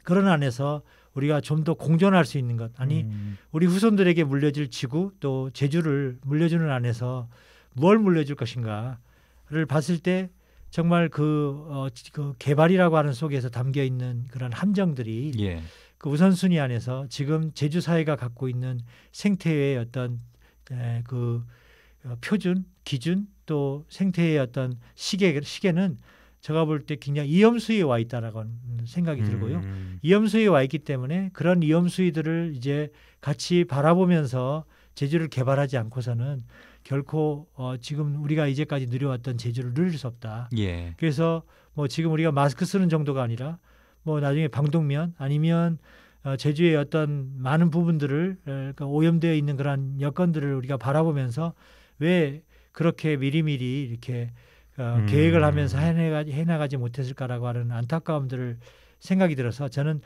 그런 안에서 우리가 좀 더 공존할 수 있는 것 아니 음. 우리 후손들에게 물려질 지구 또 재주를 물려주는 안에서 뭘 물려줄 것인가를 봤을 때 정말 그, 어, 그 개발이라고 하는 속에서 담겨 있는 그런 함정들이 예. 그 우선순위 안에서 지금 제주 사회가 갖고 있는 생태의 어떤 에, 그 어, 표준 기준 또 생태의 어떤 시계 시계는 제가 볼 때 굉장히 이염수위에와 있다라고 생각이 음. 들고요. 이염수위에와 있기 때문에 그런 이염수위들을 이제 같이 바라보면서 제주를 개발하지 않고서는 결코 어, 지금 우리가 이제까지 누려왔던 제주를 누릴 수 없다. 예. 그래서 뭐 지금 우리가 마스크 쓰는 정도가 아니라 뭐 나중에 방독면 아니면 어, 제주의 어떤 많은 부분들을 그러니까 오염되어 있는 그런 여건들을 우리가 바라보면서 왜 그렇게 미리미리 이렇게 어, 음. 계획을 하면서 해나가, 해나가지 못했을까라고 하는 안타까움들을 생각이 들어서 저는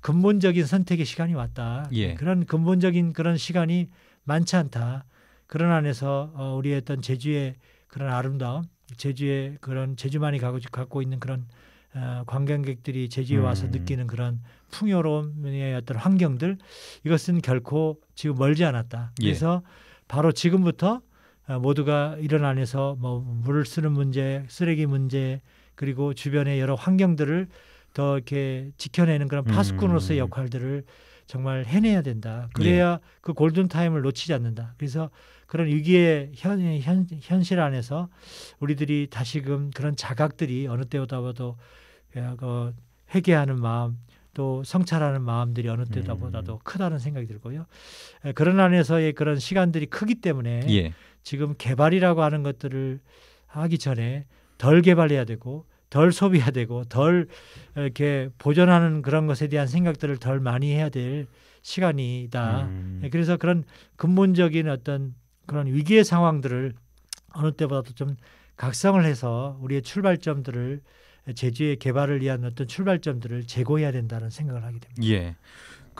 근본적인 선택의 시간이 왔다. 예. 그런 근본적인 그런 시간이 많지 않다. 그런 안에서 어, 우리의 어떤 제주의 그런 아름다움, 제주의 그런 제주만이 가고, 갖고 있는 그런 어, 관광객들이 제주에 와서 음. 느끼는 그런 풍요로움의 어떤 환경들 이것은 결코 지금 멀지 않았다. 예. 그래서 예. 바로 지금부터 아, 모두가 이런 안에서 뭐 물을 쓰는 문제, 쓰레기 문제, 그리고 주변의 여러 환경들을 더 이렇게 지켜내는 그런 파수꾼으로서의 음. 역할들을 정말 해내야 된다. 그래야 예. 그 골든 타임을 놓치지 않는다. 그래서 그런 위기의 현, 현, 현실 안에서 우리들이 다시금 그런 자각들이 어느 때보다도 그 회개하는 마음 또 성찰하는 마음들이 어느 때보다도 음. 크다는 생각이 들고요. 그런 안에서의 그런 시간들이 크기 때문에 예. 지금 개발이라고 하는 것들을 하기 전에 덜 개발해야 되고 덜 소비해야 되고 덜 이렇게 보존하는 그런 것에 대한 생각들을 덜 많이 해야 될 시간이다. 음. 예, 그래서 그런 근본적인 어떤 그런 위기의 상황들을 어느 때보다도 좀 각성을 해서 우리의 출발점들을 예, 제주의 개발을 위한 어떤 출발점들을 제고해야 된다는 생각을 하게 됩니다. 예.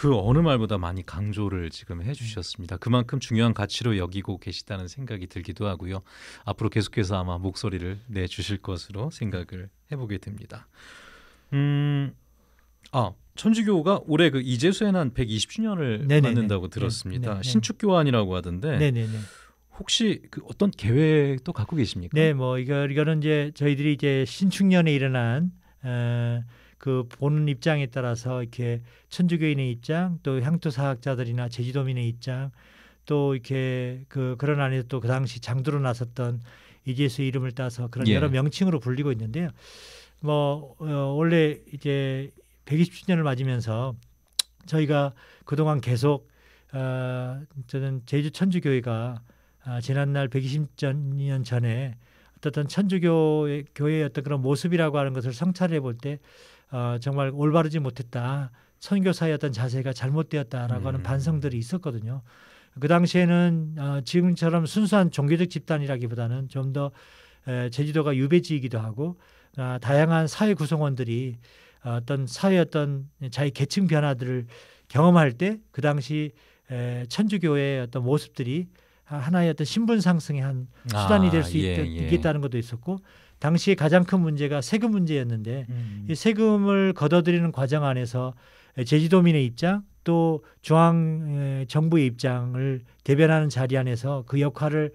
그 어느 말보다 많이 강조를 지금 해주셨습니다. 그만큼 중요한 가치로 여기고 계시다는 생각이 들기도 하고요. 앞으로 계속해서 아마 목소리를 내 주실 것으로 생각을 해보게 됩니다. 음, 아 천주교가 올해 그 이재수의 난 120주년을 네네네. 맞는다고 네. 들었습니다. 네네. 신축 교환이라고 하던데. 네네네. 네, 혹시 그 어떤 계획도 갖고 계십니까? 네, 뭐 이거 이거는 이제 저희들이 이제 신축년에 일어난 어, 그 보는 입장에 따라서 이렇게 천주교인의 입장 또 향토 사학자들이나 제주도민의 입장 또 이렇게 그 그런 안에서 또 그 당시 장두로 나섰던 이제수 이름을 따서 그런 예. 여러 명칭으로 불리고 있는데요. 뭐 어, 원래 이제 120주년을 맞으면서 저희가 그동안 계속 어, 저는 제주 천주교회가 아, 지난날 120년 전에 어떤 천주교 교회의 어떤 그런 모습이라고 하는 것을 성찰해 볼때 어, 정말 올바르지 못했다. 선교사의 어 자세가 잘못되었다라고 하는 음. 반성들이 있었거든요. 그 당시에는 어, 지금처럼 순수한 종교적 집단이라기보다는 좀 더 제주도가 유배지이기도 하고 어, 다양한 사회 구성원들이 어떤 사회 어떤 자기 계층 변화들을 경험할 때 그 당시 에, 천주교의 어떤 모습들이 하나의 어떤 신분 상승의 한 수단이 될수 아, 예, 예, 있겠다는 것도 있었고 당시 가장 큰 문제가 세금 문제였는데 음. 이 세금을 걷어들이는 과정 안에서 제주도민의 입장 또 중앙 정부의 입장을 대변하는 자리 안에서 그 역할을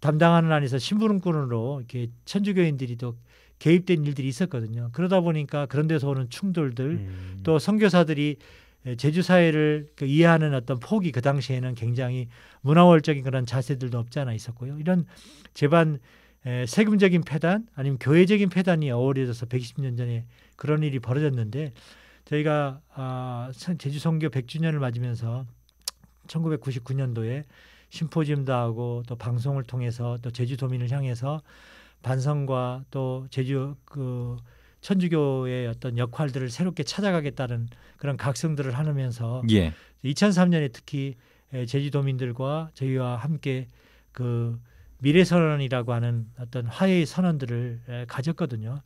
담당하는 안에서 신부름꾼으로 이렇게 천주교인들이 또 개입된 일들이 있었거든요. 그러다 보니까 그런 데서 오는 충돌들 음. 또 선교사들이 제주 사회를 그 이해하는 어떤 폭이 그 당시에는 굉장히 문화월적인 그런 자세들도 없지 않아 있었고요. 이런 제반 세금적인 폐단 아니면 교회적인 폐단이 어우러져서 120년 전에 그런 일이 벌어졌는데 저희가 아, 제주 선교 100주년을 맞으면서 1999년도에 심포지엄도 하고 또 방송을 통해서 또 제주도민을 향해서 반성과 또 제주 그 천주교의 어떤 역할들을 새롭게 찾아가겠다는 그런 각성들을 하면서 예. 2003년에 특히 제주도민들과 저희와 함께 그 미래 선언이라고 하는 어떤 화해의 선언들을 가졌거든요.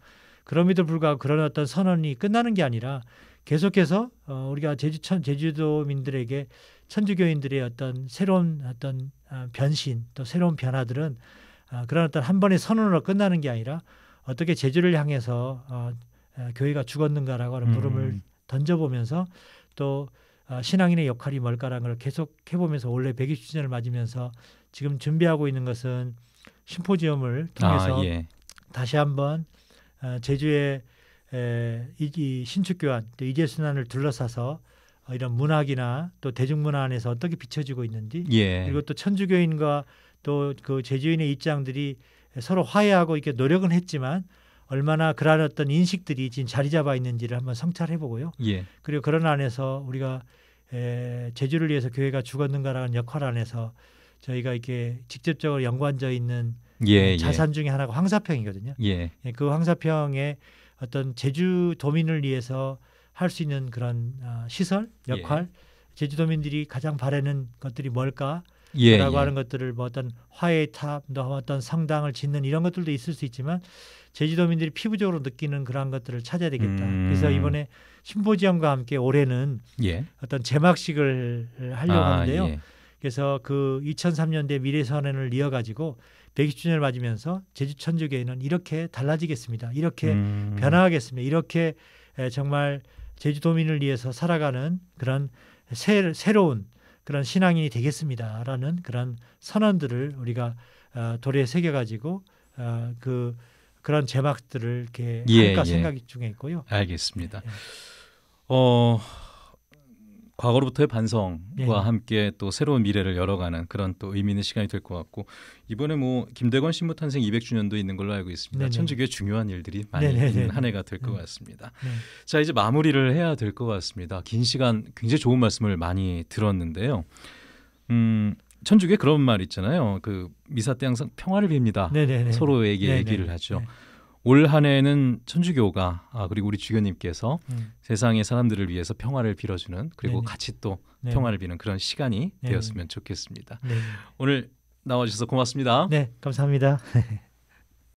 그럼에도 불구하고 그런 어떤 선언이 끝나는 게 아니라 계속해서 어, 우리가 제주 천 제주도민들에게 천주교인들의 어떤 새로운 어떤 아, 변신 또 새로운 변화들은 아, 그런 어떤 한 번의 선언으로 끝나는 게 아니라 어떻게 제주를 향해서 어, 교회가 죽었는가라고 하는 물음을 음. 던져보면서 또 아, 신앙인의 역할이 뭘까라는 걸 계속 해보면서 원래 120주년을 맞으면서 지금 준비하고 있는 것은 심포지엄을 아, 통해서 아, 예. 다시 한번 어, 제주의 이 신축교환 또 이재순환을 둘러싸서 어, 이런 문학이나 또 대중문화 안에서 어떻게 비춰지고 있는지 예. 그리고 또 천주교인과 또 그 제주인의 입장들이 서로 화해하고 이렇게 노력은 했지만 얼마나 그러한 어떤 인식들이 지금 자리 잡아 있는지를 한번 성찰해 보고요. 예. 그리고 그런 안에서 우리가 에, 제주를 위해서 교회가 죽었는가라는 역할 안에서 저희가 이렇게 직접적으로 연관져 있는 예, 어, 예. 자산 중에 하나가 황사평이거든요. 예. 예 그황사평에 어떤 제주 도민을 위해서 할 수 있는 그런 어, 시설, 예. 역할, 제주도민들이 가장 바라는 것들이 뭘까라고 예, 하는 것들을 뭐 어떤 화해의 탑, 뭐 어떤 성당을 짓는 이런 것들도 있을 수 있지만 제주도민들이 피부적으로 느끼는 그러한 것들을 찾아야 되겠다. 음. 그래서 이번에 심포지엄과 함께 올해는 예. 어떤 제막식을 하려고 아, 하는데요. 그래서 그 2003년대 미래선언을 이어가지고 120주년을 맞으면서 제주 천주교회는 이렇게 달라지겠습니다. 이렇게 음. 변화하겠습니다. 이렇게 정말 제주도민을 위해서 살아가는 그런 새, 새로운 그런 신앙인이 되겠습니다라는 그런 선언들을 우리가 어, 도리에 새겨가지고 어, 그 그런 제막들을 이렇게 예, 할까 예. 생각 중에 있고요. 알겠습니다. 예. 어 과거로부터의 반성과 예. 함께 또 새로운 미래를 열어가는 그런 또 의미 있는 시간이 될 것 같고 이번에 뭐 김대건 신무 탄생 200주년도 있는 걸로 알고 있습니다. 네네. 천주교의 중요한 일들이 많이 네네. 있는 한 해가 될것 음. 같습니다. 네. 자 이제 마무리를 해야 될 것 같습니다. 긴 시간 굉장히 좋은 말씀을 많이 들었는데요. 음, 천주교에 그런 말 있잖아요. 그 미사 때 항상 평화를 빕니다. 네네 서로에게 네네. 얘기를 하죠. 네. 올 한해에는 천주교가 아, 그리고 우리 주교님께서 음. 세상의 사람들을 위해서 평화를 빌어주는 그리고 네네. 같이 또 네네. 평화를 비는 그런 시간이 네네. 되었으면 좋겠습니다. 오늘 나와주셔서 고맙습니다. 네, 감사합니다.